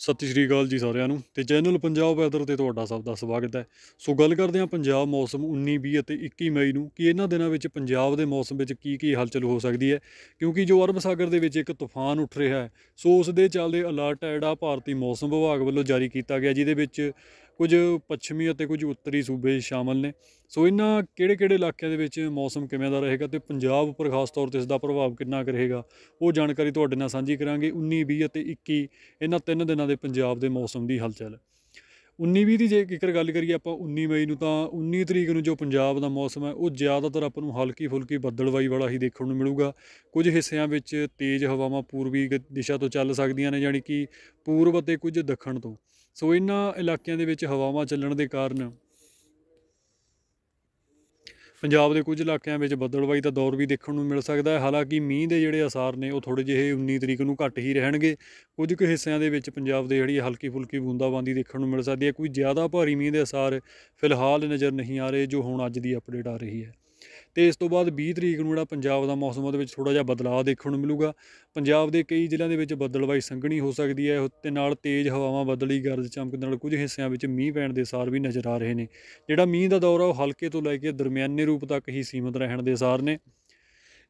ਸਤਿ ਸ਼੍ਰੀ ਅਕਾਲ ਜੀ ਸਾਰਿਆਂ ਨੂੰ ਤੇ ਚੈਨਲ ਪੰਜਾਬ ਵੈਦਰ ਤੇ ਤੁਹਾਡਾ ਸਭ ਦਾ ਸਵਾਗਤ ਹੈ ਸੋ ਗੱਲ ਕਰਦੇ ਹਾਂ ਪੰਜਾਬ ਮੌਸਮ 19 20 ਅਤੇ 21 ਮਈ ਨੂੰ ਕਿ ਇਹਨਾਂ ਦਿਨਾਂ ਵਿੱਚ ਪੰਜਾਬ ਦੇ ਮੌਸਮ ਵਿੱਚ ਕੀ ਕੀ ਹਲਚਲ ਹੋ ਸਕਦੀ ਹੈ ਕਿਉਂਕਿ ਜੋ ਅਰਬ ਸਾਗਰ ਦੇ ਵਿੱਚ ਇੱਕ ਤੂਫਾਨ ਉੱਠ ਰਿਹਾ ਹੈ ਸੋ ਉਸ ਦੇ ਚੱਲਦੇ ਅਲਰਟ ਹੈ ਜਿਹੜਾ ਭਾਰਤੀ ਮੌਸਮ ਵਿਭਾਗ ਵੱਲੋਂ ਜਾਰੀ ਕੀਤਾ ਗਿਆ ਜਿਹਦੇ ਵਿੱਚ ਕੁਝ ਪੱਛਮੀ ਅਤੇ ਕੁਝ ਉੱਤਰੀ ਸੂਬੇ ਸ਼ਾਮਲ ਨੇ ਸੋ ਇਹਨਾਂ ਕਿਹੜੇ-ਕਿਹੜੇ ਇਲਾਕਿਆਂ ਦੇ ਵਿੱਚ ਮੌਸਮ ਕਿਵੇਂ ਦਾ ਰਹੇਗਾ ਤੇ ਪੰਜਾਬ ਉੱਪਰ ਖਾਸ ਤੌਰ ਤੇ ਇਸ ਦਾ ਪ੍ਰਭਾਵ ਕਿੰਨਾ ਕੁ ਰਹੇਗਾ ਉਹ ਜਾਣਕਾਰੀ ਤੁਹਾਡੇ ਨਾਲ ਸਾਂਝੀ ਕਰਾਂਗੇ 19 20 ਅਤੇ 21 ਇਹਨਾਂ ਤਿੰਨ ਦਿਨਾਂ ਦੇ ਪੰਜਾਬ ਦੇ ਮੌਸਮ ਦੀ ਹਲਚਲ 19 20 ਦੀ ਜੇ ਕਿਕਰ ਗੱਲ ਕਰੀਏ ਆਪਾਂ 19 ਮਈ ਨੂੰ ਤਾਂ 19 ਤਰੀਕ ਨੂੰ ਜੋ ਪੰਜਾਬ ਦਾ ਮੌਸਮ ਹੈ ਉਹ ਜ਼ਿਆਦਾਤਰ ਆਪਾਂ ਨੂੰ ਹਲਕੀ ਫੁਲਕੀ ਬੱਦਲਵਾਈ ਵਾਲਾ ਹੀ ਦੇਖਣ ਨੂੰ ਮਿਲੂਗਾ ਕੁਝ ਹਿੱਸਿਆਂ ਵਿੱਚ ਤੇਜ਼ ਹਵਾਵਾਂ ਪੂਰਬੀ ਦਿਸ਼ਾ ਤੋਂ ਚੱਲ ਸਕਦੀਆਂ ਨੇ ਯਾਨੀ ਕਿ ਪੂਰਬ ਅਤੇ ਕੁਝ ਦੱਖਣ ਤੋਂ ਸੋ ਇਹਨਾਂ ਇਲਾਕਿਆਂ ਦੇ ਵਿੱਚ ਹਵਾਵਾਂ ਚੱਲਣ ਦੇ ਕਾਰਨ ਪੰਜਾਬ ਦੇ ਕੁਝ ਇਲਾਕਿਆਂ ਵਿੱਚ ਬੱਦਲਬਾਈ ਦਾ ਦੌਰ ਵੀ ਦੇਖਣ ਨੂੰ ਮਿਲ ਸਕਦਾ ਹੈ ਹਾਲਾਂਕਿ ਮੀਂਹ ਦੇ ਜਿਹੜੇ ਅਸਾਰ ਨੇ ਉਹ ਥੋੜੇ ਜਿਹੇ 19 ਤਰੀਕ ਨੂੰ ਘੱਟ ਹੀ ਰਹਿਣਗੇ ਕੁਝ ਕੁ ਹਿੱਸਿਆਂ ਦੇ ਵਿੱਚ ਪੰਜਾਬ ਦੇ ਜਿਹੜੀ ਹਲਕੀ ਫੁਲਕੀ ਬੂੰਦਾਬਾਂਦੀ ਦੇਖਣ ਨੂੰ ਮਿਲ ਸਕਦੀ ਹੈ ਕੋਈ ਜ਼ਿਆਦਾ ਭਾਰੀ ਮੀਂਹ ਦੇ ਅਸਾਰ ਫਿਲਹਾਲ ਨਜ਼ਰ ਨਹੀਂ ਆ ਰਹੇ ਜੋ ਹੁਣ ਅੱਜ ਦੀ ਅਪਡੇਟ ਆ ਰਹੀ ਹੈ ਤੇ ਇਸ ਤੋਂ ਬਾਅਦ 20 ਤਰੀਕ ਨੂੰ ਜਿਹੜਾ ਪੰਜਾਬ ਦਾ ਮੌਸਮ ਉਹਦੇ ਵਿੱਚ ਥੋੜਾ ਜਿਹਾ ਬਦਲਾਅ ਦੇਖਣ ਨੂੰ ਮਿਲੂਗਾ ਪੰਜਾਬ ਦੇ ਕਈ ਜ਼ਿਲ੍ਹਿਆਂ ਦੇ ਵਿੱਚ ਬੱਦਲਵਾਈ ਸੰਘਣੀ ਹੋ ਸਕਦੀ ਹੈ ਤੇ ਨਾਲ ਤੇਜ਼ ਹਵਾਵਾਂ ਬਦਲੀ ਗਰਜ ਚਮਕ ਨਾਲ ਕੁਝ ਹਿੱਸਿਆਂ ਵਿੱਚ ਮੀਂਹ ਪੈਣ ਦੇ ਸਾਰ ਵੀ ਨਜ਼ਰ ਆ ਰਹੇ ਨੇ ਜਿਹੜਾ ਮੀਂਹ ਦਾ ਦੌਰ ਆ ਉਹ ਹਲਕੇ ਤੋਂ ਲੈ ਕੇ ਦਰਮਿਆਨੇ ਰੂਪ ਤੱਕ ਹੀ ਸੀਮਤ ਰਹਿਣ ਦੇ ਸਾਰ ਨੇ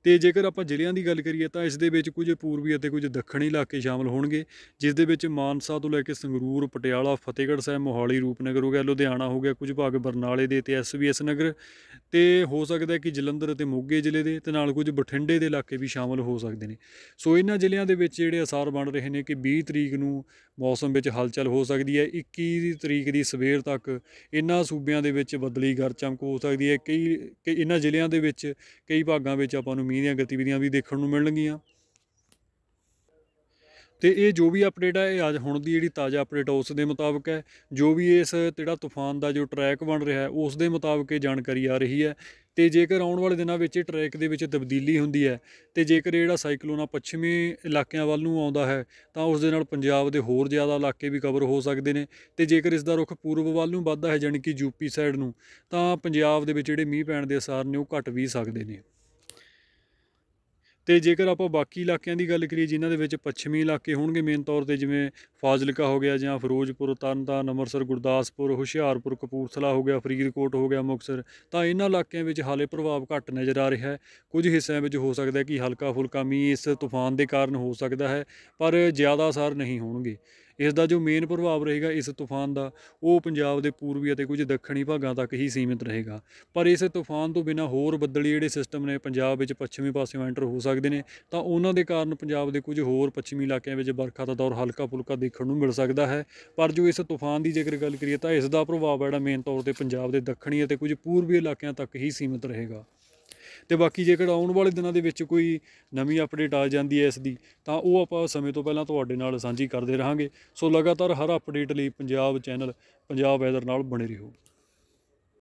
ਤੇ ਜੇਕਰ ਆਪਾਂ ਜ਼ਿਲ੍ਹਿਆਂ ਦੀ ਗੱਲ ਕਰੀਏ ਤਾਂ ਇਸ ਦੇ ਵਿੱਚ ਕੁਝ ਪੂਰਬੀ ਅਤੇ ਕੁਝ ਦੱਖਣੀ ਇਲਾਕੇ ਸ਼ਾਮਲ ਹੋਣਗੇ ਜਿਸ ਦੇ ਵਿੱਚ ਮਾਨਸਾ ਤੋਂ ਲੈ ਕੇ ਸੰਗਰੂਰ ਪਟਿਆਲਾ ਫਤਿਹਗੜ੍ਹ ਸਾਹਿਬ ਮੋਹਾਲੀ ਰੂਪਨਗਰ ਹੋ ਗਿਆ ਲੁਧਿਆਣਾ ਹੋ ਗਿਆ ਕੁਝ ਭਾਗ ਬਰਨਾਲੇ ਦੇ ਤੇ ਐਸਬੀਐਸ ਨਗਰ ਤੇ ਹੋ ਸਕਦਾ ਹੈ ਕਿ ਜਲੰਧਰ ਅਤੇ ਮੋਗੇ ਜ਼ਿਲ੍ਹੇ ਦੇ ਤੇ ਨਾਲ ਕੁਝ ਬਠਿੰਡੇ ਦੇ ਇਲਾਕੇ ਵੀ ਸ਼ਾਮਲ ਹੋ ਸਕਦੇ ਨੇ ਸੋ ਇਹਨਾਂ ਜ਼ਿਲ੍ਹਿਆਂ ਦੇ ਵਿੱਚ ਜਿਹੜੇ ਅਸਾਰ ਬਣ ਰਹੇ ਨੇ ਕਿ 20 ਤਰੀਕ ਨੂੰ ਮੌਸਮ ਵਿੱਚ ਹਲਚਲ ਹੋ ਸਕਦੀ ਹੈ 21 ਤਰੀਕ ਦੀ ਸਵੇਰ ਤੱਕ ਇਹਨਾਂ ਸੂਬਿਆਂ ਦੇ ਵਿੱਚ ਬਦਲੀ ਗਰਜ ਚਮਕ ਹੋ ਸਕਦੀ ਹੈ ਕਈ ਇਹਨਾਂ ਜ਼ਿਲ੍ਹਿਆਂ ਦੇ ਵਿੱਚ ਕਈ ਭਾਗਾਂ ਵਿੱਚ ਆਪਾਂ ਨੂੰ ਮੀਂਹ ਦੀਆਂ ਗਤੀਵਿਧੀਆਂ ਵੀ ਦੇਖਣ ਨੂੰ ਮਿਲਣਗੀਆਂ ਤੇ ਇਹ ਜੋ ਵੀ ਅਪਡੇਟ ਹੈ ਇਹ ਅੱਜ ਹੁਣ ਦੀ ਜਿਹੜੀ ਤਾਜ਼ਾ ਅਪਡੇਟ ਉਸ ਦੇ ਮੁਤਾਬਕ ਹੈ ਜੋ ਵੀ ਇਸ ਜਿਹੜਾ ਤੂਫਾਨ ਦਾ ਜੋ ਟਰੈਕ ਬਣ ਰਿਹਾ ਹੈ ਉਸ ਦੇ ਮੁਤਾਬਕ ਇਹ ਜਾਣਕਾਰੀ ਆ ਰਹੀ ਹੈ ਤੇ ਜੇਕਰ ਆਉਣ ਵਾਲੇ ਦਿਨਾਂ ਵਿੱਚ ਟਰੈਕ ਦੇ ਵਿੱਚ ਤਬਦੀਲੀ ਹੁੰਦੀ ਹੈ ਤੇ ਜੇਕਰ ਇਹ ਜਿਹੜਾ ਸਾਈਕਲੋਨ ਆ ਪੱਛਮੀ ਇਲਾਕਿਆਂ ਵੱਲ ਨੂੰ ਆਉਂਦਾ ਹੈ ਤਾਂ ਉਸ ਦੇ ਨਾਲ ਪੰਜਾਬ ਦੇ ਹੋਰ ਜ਼ਿਆਦਾ ਇਲਾਕੇ ਵੀ ਕਵਰ ਹੋ ਸਕਦੇ ਨੇ ਤੇ ਜੇਕਰ ਇਸ ਦਾ ਰੁਖ ਪੂਰਬ ਵੱਲ ਨੂੰ ਵੱਧਦਾ ਹੈ ਜਾਨੀ ਕਿ ਯੂਪੀ ਸਾਈਡ ਨੂੰ ਤਾਂ ਪੰਜਾਬ ਦੇ ਵਿੱਚ ਜਿਹੜੇ ਮੀਂਹ ਪੈਣ ਦੇ ਅਸਰ ਨੇ ਉਹ ਘਟ ਵੀ ਸਕਦੇ ਨੇ ਤੇ ਜੇਕਰ ਆਪਾਂ ਬਾਕੀ ਇਲਾਕਿਆਂ ਦੀ ਗੱਲ ਕਰੀਏ ਜਿਨ੍ਹਾਂ ਦੇ ਵਿੱਚ ਪੱਛਮੀ ਇਲਾਕੇ ਹੋਣਗੇ ਮੇਨ ਤੌਰ ਤੇ ਜਿਵੇਂ ਫਾਜ਼ਿਲਕਾ ਹੋ ਗਿਆ ਜਾਂ ਫਿਰੋਜ਼ਪੁਰ ਤਰਨਤਾਰਨ ਅੰਮ੍ਰਿਤਸਰ ਗੁਰਦਾਸਪੁਰ ਹੁਸ਼ਿਆਰਪੁਰ ਕਪੂਰਥਲਾ ਹੋ ਗਿਆ ਫਰੀਦਕੋਟ ਹੋ ਗਿਆ ਮੁਕਸਰ ਤਾਂ ਇਹਨਾਂ ਇਲਾਕਿਆਂ ਵਿੱਚ ਹਾਲੇ ਪ੍ਰਭਾਵ ਘੱਟ ਨਜ਼ਰ ਆ ਰਿਹਾ ਹੈ ਕੁਝ ਹਿੱਸਿਆਂ ਵਿੱਚ ਹੋ ਸਕਦਾ ਹੈ ਕਿ ਹਲਕਾ ਫੁਲਕਾ ਮੀਂਹ ਇਸ ਤੂਫਾਨ ਦੇ ਕਾਰਨ ਹੋ ਸਕਦਾ ਹੈ ਪਰ ਜ਼ਿਆਦਾ ਅਸਰ ਨਹੀਂ ਹੋਣਗੇ ਇਸ ਦਾ ਜੋ ਮੇਨ ਪ੍ਰਭਾਵ ਰਹੇਗਾ ਇਸ ਤੂਫਾਨ ਦਾ ਉਹ ਪੰਜਾਬ ਦੇ ਪੂਰਬੀ ਅਤੇ ਕੁਝ ਦੱਖਣੀ ਭਾਗਾਂ ਤੱਕ ਹੀ ਸੀਮਿਤ ਰਹੇਗਾ ਪਰ ਇਸ ਤੂਫਾਨ ਤੋਂ ਬਿਨਾਂ ਹੋਰ ਬੱਦਲੀ ਜਿਹੜੇ ਸਿਸਟਮ ਨੇ ਪੰਜਾਬ ਵਿੱਚ ਪੱਛਮੀ ਪਾਸੇ ਐਂਟਰ ਹੋ ਸਕਦੇ ਨੇ ਤਾਂ ਉਹਨਾਂ ਦੇ ਕਾਰਨ ਪੰਜਾਬ ਦੇ ਕੁਝ ਹੋਰ ਪੱਛਮੀ ਇਲਾਕਿਆਂ ਵਿੱਚ ਵਰਖਾ ਦਾ ਦੌਰ ਹਲਕਾ ਫੁਲਕਾ ਦੇਖਣ ਨੂੰ ਮਿਲ ਸਕਦਾ ਹੈ ਪਰ ਜੋ ਇਸ ਤੂਫਾਨ ਦੀ ਜੇਕਰ ਗੱਲ ਕਰੀਏ ਤਾਂ ਇਸ ਦਾ ਪ੍ਰਭਾਵ ਜਿਹੜਾ ਮੇਨ ਤੌਰ ਤੇ ਪੰਜਾਬ ਦੇ ਦੱਖਣੀ ਅਤੇ ਕੁਝ ਪੂਰਬੀ ਇਲਾਕਿਆਂ ਤੱਕ ਹੀ ਸੀਮਿਤ ਰਹੇਗਾ ਤੇ ਬਾਕੀ ਜੇਕਰ ਆਉਣ ਵਾਲੇ ਦਿਨਾਂ ਦੇ ਵਿੱਚ ਕੋਈ ਨਵੀਂ ਅਪਡੇਟ ਆ ਜਾਂਦੀ ਹੈ ਇਸ ਦੀ ਤਾਂ ਉਹ ਆਪਾਂ ਸਮੇਂ ਤੋਂ ਪਹਿਲਾਂ ਤੁਹਾਡੇ ਨਾਲ ਸਾਂਝੀ ਕਰਦੇ ਰਹਾਂਗੇ ਸੋ ਲਗਾਤਾਰ ਹਰ ਅਪਡੇਟ ਲਈ ਪੰਜਾਬ ਚੈਨਲ ਪੰਜਾਬ ਵੈਦਰ ਨਾਲ ਬਣੇ ਰਹੋ